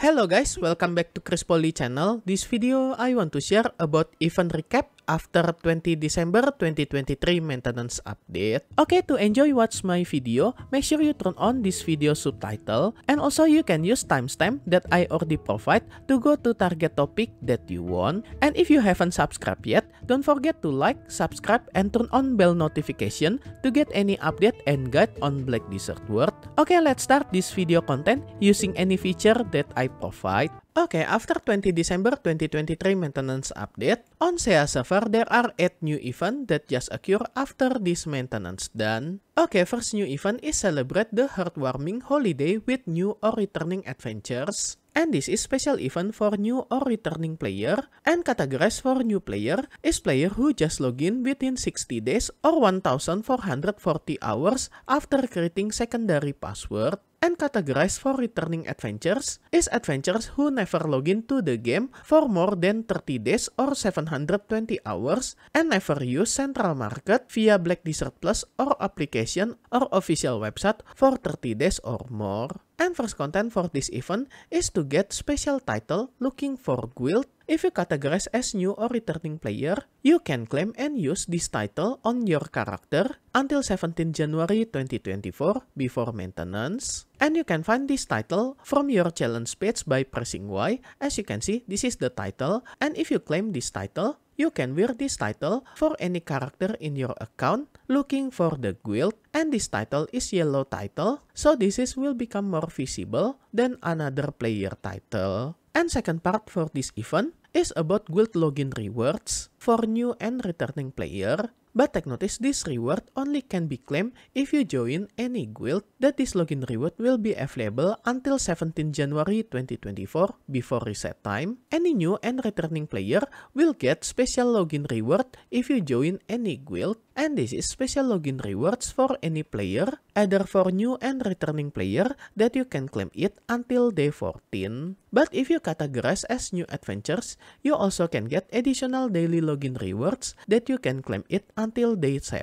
Hello guys, welcome back to Chris Poli channel. This video I want to share about event recap after 20 December 2023 maintenance update. Okay, to enjoy watch my video, make sure you turn on this video subtitle and also you can use timestamp that I already provide to go to target topic that you want. And if you haven't subscribed yet, Don't forget to like, subscribe, and turn on bell notification to get any update and guide on Black Desert World. Okay, let's start this video content using any feature that I provide. Okay, after 20 December 2023 maintenance update, on SEA server there are 8 new event that just occur after this maintenance done. Okay, first new event is celebrate the heartwarming holiday with new or returning adventures. and this is special event for new or returning player and categorized for new player is player who just log in within 60 days or 1440 hours after creating secondary password and categorized for returning adventures is adventures who never log into the game for more than 30 days or 720 hours and never use Central Market via Black Desert Plus or application or official website for 30 days or more. And first content for this event is to get special title looking for guild. If you categorize as new or returning player, you can claim and use this title on your character until 17 January 2024 before maintenance. And you can find this title from your challenge page by pressing Y. As you can see, this is the title. And if you claim this title, You can wear this title for any character in your account looking for the guild and this title is yellow title so this is will become more visible than another player title. And second part for this event is about guild login rewards for new and returning player but take notice this reward only can be claimed if you join any guild that this login reward will be available until 17 January 2024 before reset time. Any new and returning player will get special login reward if you join any guild and this is special login rewards for any player, either for new and returning player that you can claim it until day 14. But if you categorize as new adventures, you also can get additional daily login rewards that you can claim it until day 7.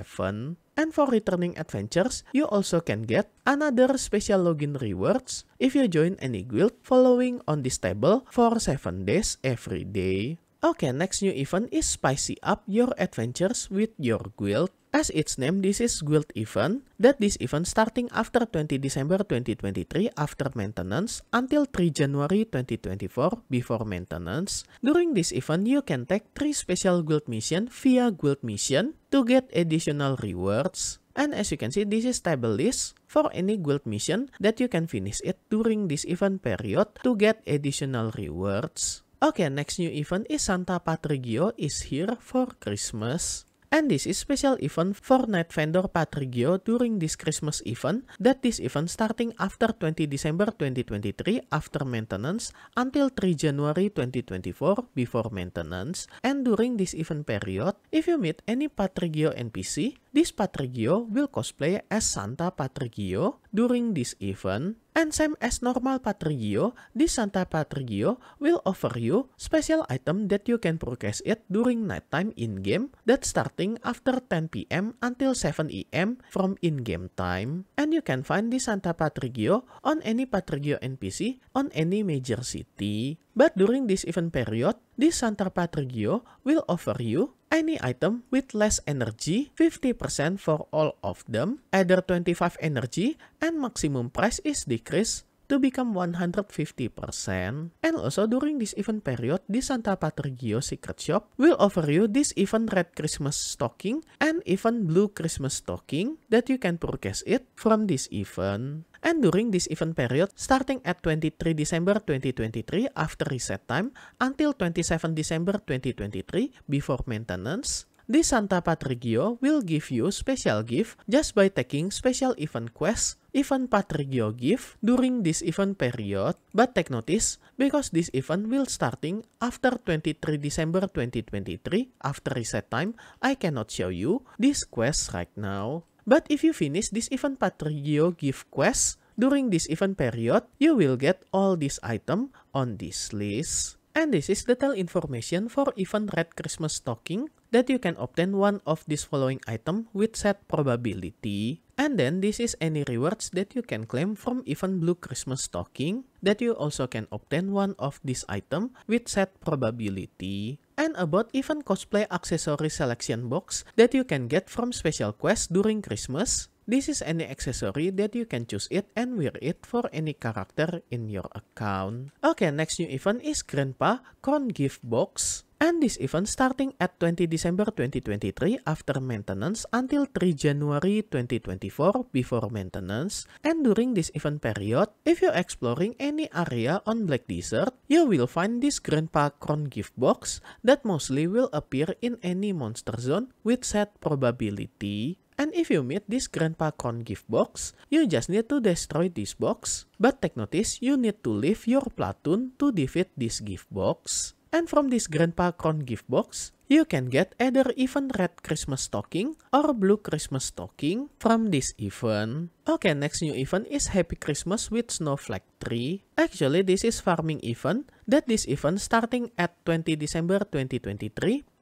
And for returning adventures, you also can get another special login rewards if you join any guild following on this table for 7 days every day. Okay, next new event is spicy up your adventures with your guild. As its name, this is guild event. That this event starting after 20 December 2023 after maintenance until 3 January 2024 before maintenance. During this event, you can take 3 special guild mission via guild mission to get additional rewards. And as you can see, this is table list for any guild mission that you can finish it during this event period to get additional rewards. Okay, next new event is Santa Patrigio is here for Christmas. And this is special event for net vendor Patrigio during this Christmas event that this event starting after 20 December 2023 after maintenance until 3 January 2024 before maintenance and during this event period if you meet any Patrigio NPC this Patrigio will cosplay as Santa Patrigio during this event, and same as normal Patrigio, this Santa Patrigio will offer you special item that you can purchase it during nighttime in-game that starting after 10 p.m. until 7 a.m. from in-game time. And you can find this Santa Patrigio on any Patrigio NPC on any major city. But during this event period, This Santa Patrigio will offer you any item with less energy 50% for all of them, either 25 energy and maximum price is decreased to become 150%. And also during this event period, the Santa Patrigio Secret Shop will offer you this even red Christmas stocking and even blue Christmas stocking that you can purchase it from this event. And during this event period, starting at 23 December 2023 after reset time until 27 December 2023 before maintenance, the Santa Patrigio will give you special gift just by taking special event quests Ivan Patrick gift during this event period, but take notice because this event will starting after 23 December 2023 after reset time, I cannot show you this quest right now. But if you finish this event Patrick gift quest during this event period, you will get all this item on this list. And this is detailed information for even Red Christmas stocking that you can obtain one of this following item with set probability. And then this is any rewards that you can claim from even Blue Christmas stocking that you also can obtain one of this item with set probability. And about even cosplay accessory selection box that you can get from special quest during Christmas This is any accessory that you can choose it and wear it for any character in your account. Okay, next new event is Grandpa Con Gift Box. And this event starting at 20 December 2023 after maintenance until 3 January 2024 before maintenance. And during this event period, if you're exploring any area on Black Desert, you will find this Grandpa Crown gift box that mostly will appear in any monster zone with set probability. And if you meet this Grandpa Corn gift box, you just need to destroy this box. But take notice, you need to leave your platoon to defeat this gift box. And from this Grandpa Corn gift box, you can get either even red Christmas stocking or blue Christmas stocking from this event. Okay, next new event is Happy Christmas with Snowflake Tree. Actually, this is farming event that this event starting at 20 December 2023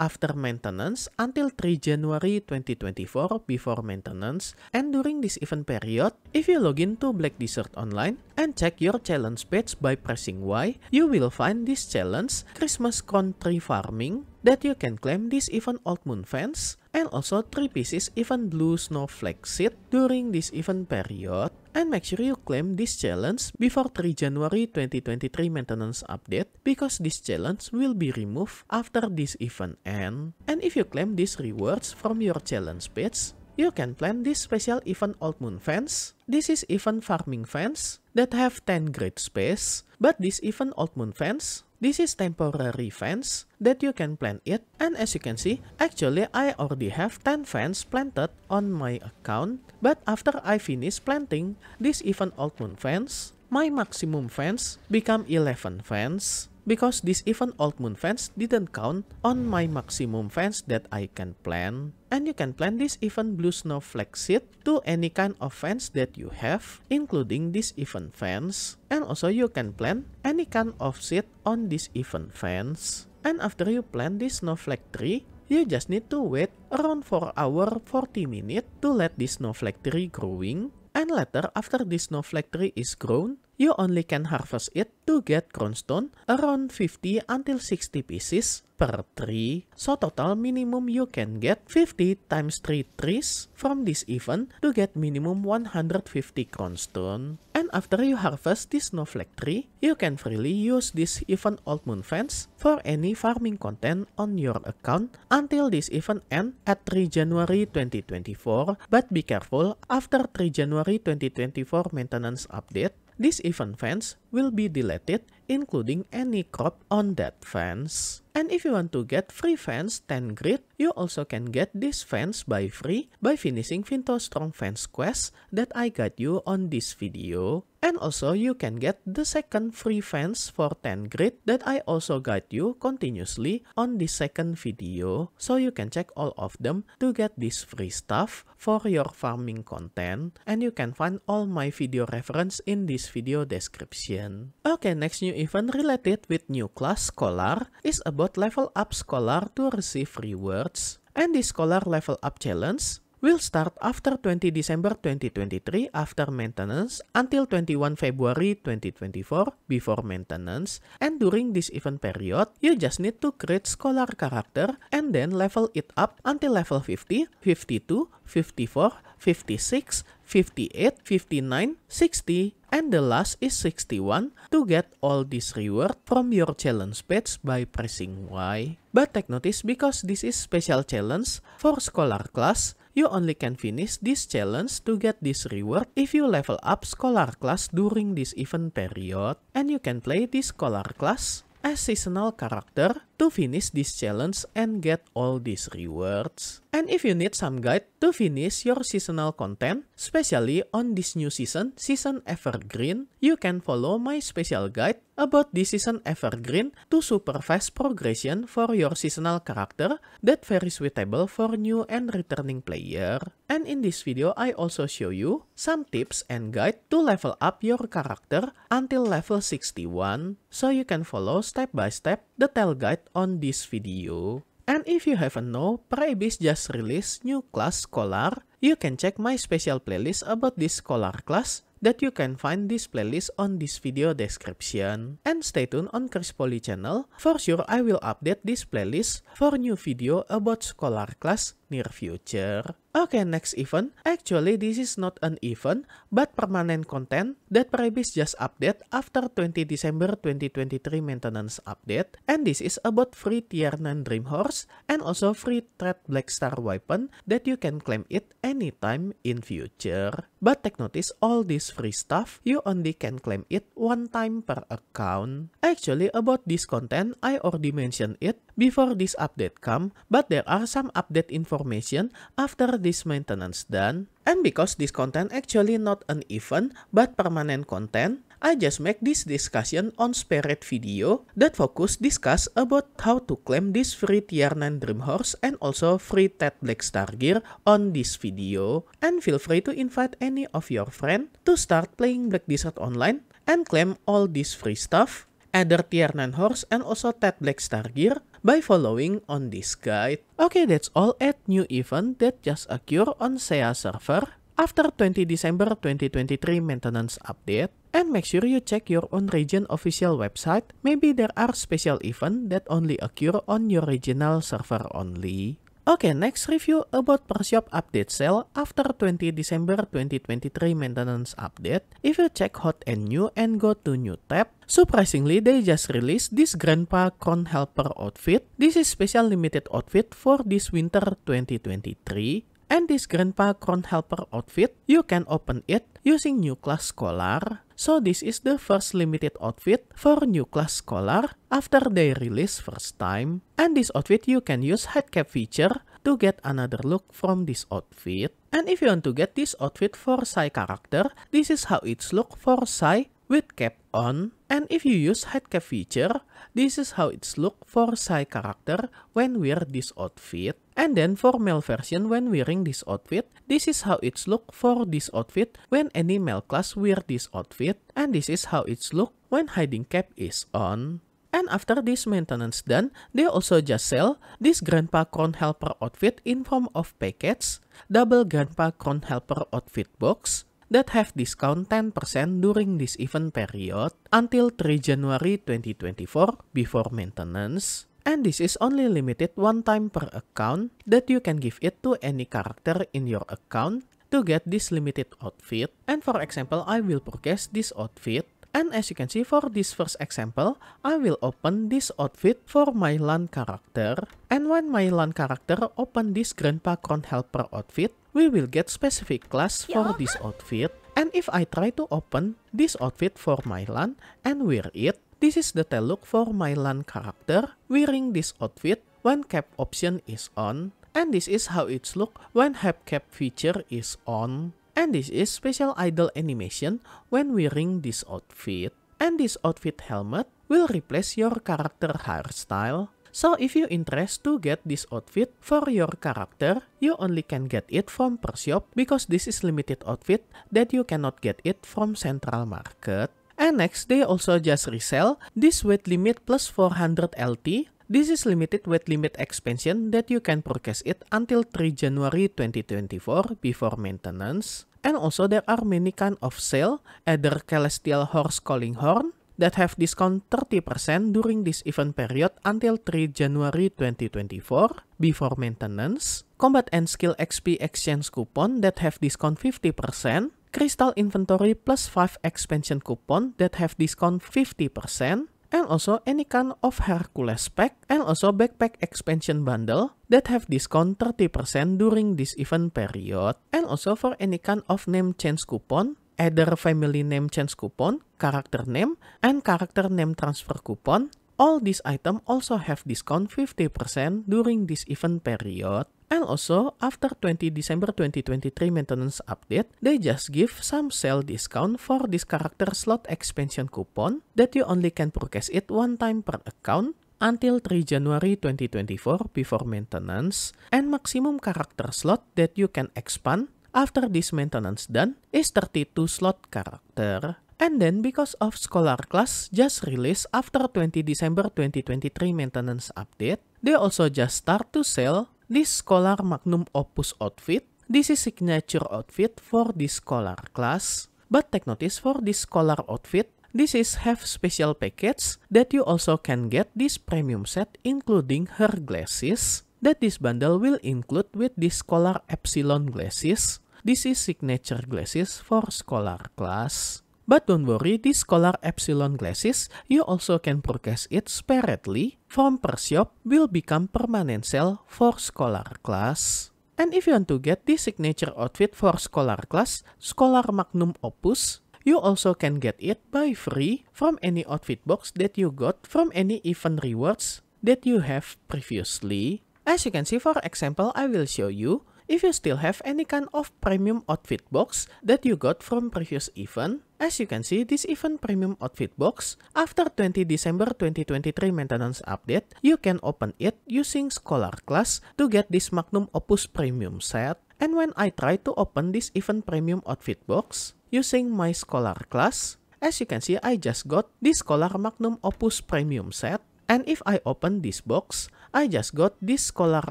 after maintenance until 3 January 2024 before maintenance. And during this event period, if you log in to Black Desert Online and check your challenge page by pressing Y, you will find this challenge Christmas Country Farming that you can claim this event Old Moon fans and also 3 pieces event Blue Snowflake seed during this event period and make sure you claim this challenge before 3 January 2023 maintenance update because this challenge will be removed after this event end. And if you claim these rewards from your challenge page, You can plant this special event Old Moon fans. This is event farming fans that have 10 grid space, but this event Old Moon fans This is temporary fence that you can plant it and as you can see, actually I already have 10 fence planted on my account but after I finish planting this event old moon fence, my maximum fence become 11 fence because this even old moon fans didn't count on my maximum fans that I can plan. And you can plan this even blue snowflake seed to any kind of fans that you have, including this even fans. And also you can plan any kind of seed on this even fans. And after you plant this snowflake tree, you just need to wait around 4 hour 40 minutes to let this snowflake tree growing. And later, after this snowflake tree is grown, You only can harvest it to get crownstone around 50 until 60 pieces per tree. So total minimum you can get 50 times 3 trees from this event to get minimum 150 crownstone. And after you harvest this snowflake tree, you can freely use this event Old Moon Fence for any farming content on your account until this event end at 3 January 2024. But be careful, after 3 January 2024 maintenance update, These event fans will be deleted including any crop on that fence. And if you want to get free fence 10 grid, you also can get this fence by free by finishing Vinto Strong Fence quest that I guide you on this video. And also you can get the second free fence for 10 grid that I also guide you continuously on the second video so you can check all of them to get this free stuff for your farming content and you can find all my video reference in this video description. Okay, next new event related with new class Scholar is about level up Scholar to receive rewards and the Scholar level up challenge will start after 20 December 2023 after maintenance until 21 February 2024 before maintenance and during this event period you just need to create scholar character and then level it up until level 50, 52, 54, 56, 58, 59, 60, and the last is 61 to get all this reward from your challenge page by pressing Y. But take notice because this is special challenge for scholar class You only can finish this challenge to get this reward if you level up Scholar class during this event period. And you can play this Scholar class as seasonal character to finish this challenge and get all these rewards. And if you need some guide to finish your seasonal content, especially on this new season, Season Evergreen, you can follow my special guide about this season Evergreen to supervise progression for your seasonal character that very suitable for new and returning player. And in this video, I also show you some tips and guide to level up your character until level 61 so you can follow step by step the tail guide on this video. And if you haven't know, Paribis just released new class Scholar. You can check my special playlist about this Scholar class that you can find this playlist on this video description. And stay tuned on Chris Poly channel, for sure I will update this playlist for new video about scholar class near future. Okay, next event. Actually, this is not an event, but permanent content that Prebis just update after 20 December 2023 maintenance update. And this is about free tier 9 Dream Horse and also free Threat Black Star weapon that you can claim it anytime in future. But take notice all this free stuff, you only can claim it one time per account. Actually, about this content, I already mentioned it before this update come, but there are some update information after this maintenance done. And because this content actually not an event, but permanent content, I just make this discussion on Spirit video that focus discuss about how to claim this free tier 9 dream horse and also free Ted Black Star gear on this video. And feel free to invite any of your friend to start playing Black Desert online and claim all this free stuff, either tier 9 horse and also Ted Black Star gear by following on this guide. Okay, that's all at new event that just occur on SEA server after 20 December 2023 maintenance update. And make sure you check your own region official website. Maybe there are special events that only occur on your regional server only. Okay, next review about PerShop update sale after 20 December 2023 maintenance update. If you check hot and new and go to new tab, surprisingly they just released this grandpa crown helper outfit. This is special limited outfit for this winter 2023. And this grandpa crown helper outfit, you can open it using new class scholar. So this is the first limited outfit for new class scholar after they release first time. And this outfit you can use head cap feature to get another look from this outfit. And if you want to get this outfit for Sai character, this is how it's look for Sai with cap on. And if you use cap feature, this is how it's look for Sai character when wear this outfit. And then for male version when wearing this outfit, this is how it's look for this outfit when any male class wear this outfit. And this is how it's look when hiding cap is on. And after this maintenance done, they also just sell this Grandpa Crown Helper outfit in form of packets, double Grandpa Crown Helper outfit box, that have discount 10% during this event period until 3 January 2024 before maintenance. And this is only limited one time per account that you can give it to any character in your account to get this limited outfit. And for example, I will purchase this outfit. And as you can see for this first example, I will open this outfit for my LAN character. And when my LAN character open this Grandpa Crown Helper outfit, we will get specific class for this outfit. And if I try to open this outfit for my LAN and wear it, this is the look for my Lan character wearing this outfit when cap option is on. And this is how it's look when have cap feature is on. And this is special idle animation when wearing this outfit. And this outfit helmet will replace your character hairstyle. So if you interest to get this outfit for your character, you only can get it from PerShop because this is limited outfit that you cannot get it from central market. And next, they also just resell this weight limit plus 400 LT. This is limited weight limit expansion that you can purchase it until 3 January 2024 before maintenance. And also there are many kind of sale, either Celestial Horse Calling Horn, that have discount 30% during this event period until 3 January 2024 before maintenance, combat and skill XP exchange coupon that have discount 50%, Crystal Inventory plus 5 expansion coupon that have discount 50%, and also any kind of Hercules pack and also backpack expansion bundle that have discount 30% during this event period, and also for any kind of name change coupon, either family name change coupon, character name, and character name transfer coupon, all these item also have discount 50% during this event period. And also, after 20 December 2023 maintenance update, they just give some sale discount for this character slot expansion coupon that you only can purchase it one time per account until 3 January 2024 before maintenance, and maximum character slot that you can expand after this maintenance done is 32 slot character. And then because of Scholar Class just released after 20 December 2023 maintenance update, they also just start to sell This Scholar Magnum Opus Outfit. This is signature outfit for this scholar class. But take notice for this scholar outfit, This is have special package that you also can get this premium set including her glasses that this bundle will include with this Scholar Epsilon glasses. This is signature glasses for Scholar class. But don't worry, this Scholar epsilon glasses, you also can purchase it separately. from per will become permanent cell for Scholar class. And if you want to get this signature outfit for Scholar class, Scholar magnum opus, you also can get it by free from any outfit box that you got from any event rewards that you have previously. As you can see, for example, I will show you If you still have any kind of premium outfit box that you got from previous event, As you can see, this event premium outfit box, after 20 December 2023 maintenance update, you can open it using Scholar class to get this Magnum Opus Premium set. And when I try to open this event premium outfit box using my Scholar class, as you can see, I just got this Scholar Magnum Opus Premium set. And if I open this box, I just got this scholar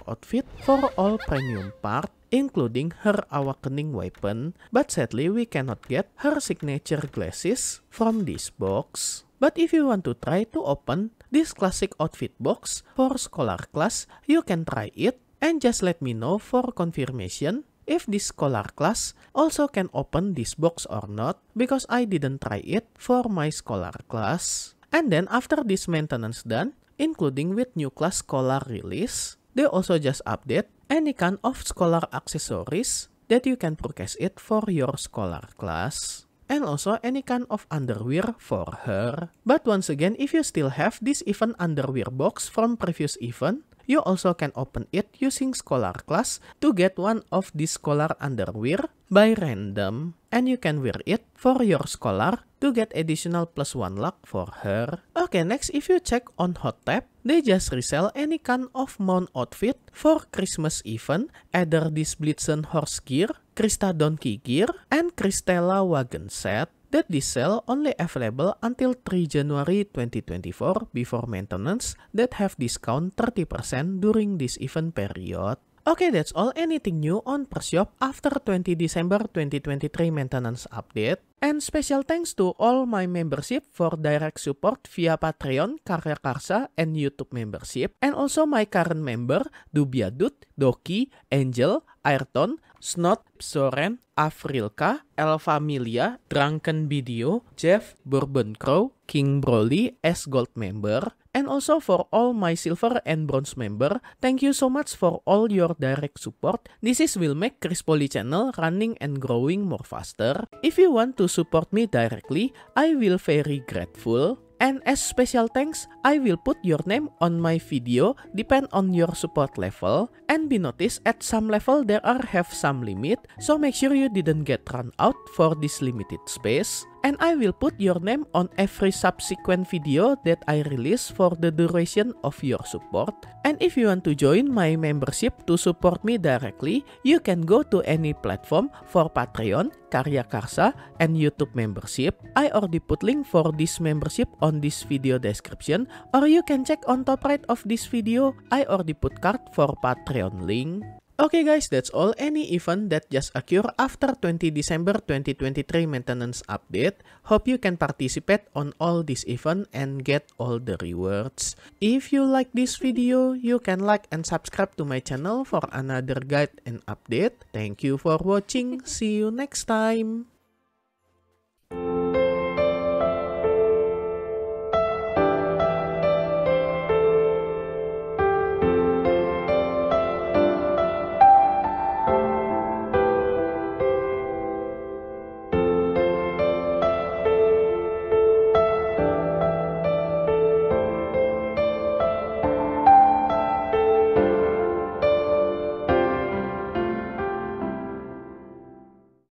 outfit for all premium part including her awakening weapon, but sadly we cannot get her signature glasses from this box. But if you want to try to open this classic outfit box for scholar class, you can try it and just let me know for confirmation if this scholar class also can open this box or not because I didn't try it for my scholar class. And then after this maintenance done, including with new class Scholar release, they also just update any kind of Scholar accessories that you can purchase it for your Scholar class. And also any kind of underwear for her. But once again, if you still have this event underwear box from previous event, You also can open it using Scholar class to get one of the Scholar underwear by random and you can wear it for your Scholar to get additional plus one luck for her. Okay, next if you check on Hot Tap, they just resell any kind of mount outfit for Christmas event, either this Blitzen horse gear, Krista donkey gear, and Kristella wagon set that this cell only available until 3 January 2024 before maintenance that have discount 30% during this event period. Okay, that's all anything new on Persia after 20 December 2023 maintenance update. And special thanks to all my membership for direct support via Patreon, Karya Karsa, and YouTube membership. And also my current member, Dubia Dut, Doki, Angel, Ayrton, Snot, Soren, Afrilka, El Familia, Drunken Video, Jeff Bourbon Crow, King Broly S gold member, and also for all my silver and bronze member, thank you so much for all your direct support. This is will make Chris Poly channel running and growing more faster. If you want to support me directly, I will very grateful. And as special thanks, I will put your name on my video depend on your support level. And be noticed at some level there are have some limit, so make sure you didn't get run out for this limited space. And I will put your name on every subsequent video that I release for the duration of your support. And if you want to join my membership to support me directly, you can go to any platform for Patreon Karya Karsa and YouTube membership. I already put link for this membership on this video description or you can check on top right of this video. I already put card for Patreon link. Okay guys, that's all any event that just occurred after 20 December 2023 maintenance update. Hope you can participate on all this event and get all the rewards. If you like this video, you can like and subscribe to my channel for another guide and update. Thank you for watching. See you next time.